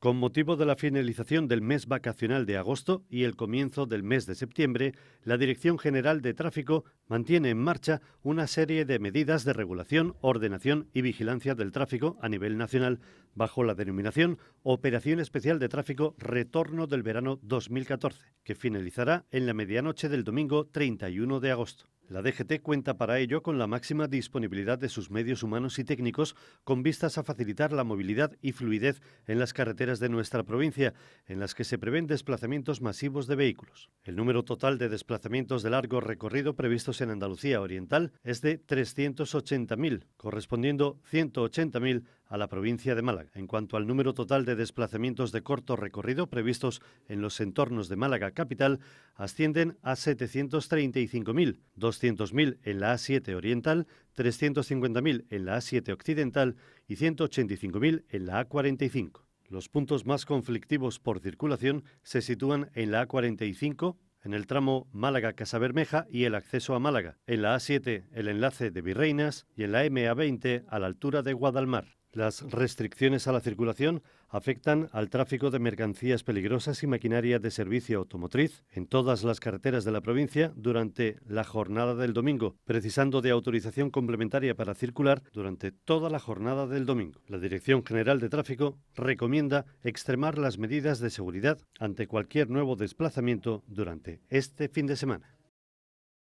Con motivo de la finalización del mes vacacional de agosto y el comienzo del mes de septiembre, la Dirección General de Tráfico mantiene en marcha una serie de medidas de regulación, ordenación y vigilancia del tráfico a nivel nacional bajo la denominación Operación Especial de Tráfico Retorno del Verano 2014, que finalizará en la medianoche del domingo 31 de agosto. La DGT cuenta para ello con la máxima disponibilidad de sus medios humanos y técnicos con vistas a facilitar la movilidad y fluidez en las carreteras de nuestra provincia, en las que se prevén desplazamientos masivos de vehículos. El número total de desplazamientos de largo recorrido previstos en Andalucía Oriental es de 380.000, correspondiendo 180.000 a la provincia de Málaga. En cuanto al número total de desplazamientos de corto recorrido previstos en los entornos de Málaga capital, ascienden a 735.000, 200.000 en la A7 oriental, 350.000 en la A7 occidental y 185.000 en la A45. Los puntos más conflictivos por circulación se sitúan en la A45, en el tramo Málaga-Casabermeja y el acceso a Málaga, en la A7 el enlace de Virreinas y en la MA20 a la altura de Guadalmar. Las restricciones a la circulación afectan al tráfico de mercancías peligrosas y maquinaria de servicio automotriz en todas las carreteras de la provincia durante la jornada del domingo, precisando de autorización complementaria para circular durante toda la jornada del domingo. La Dirección General de Tráfico recomienda extremar las medidas de seguridad ante cualquier nuevo desplazamiento durante este fin de semana.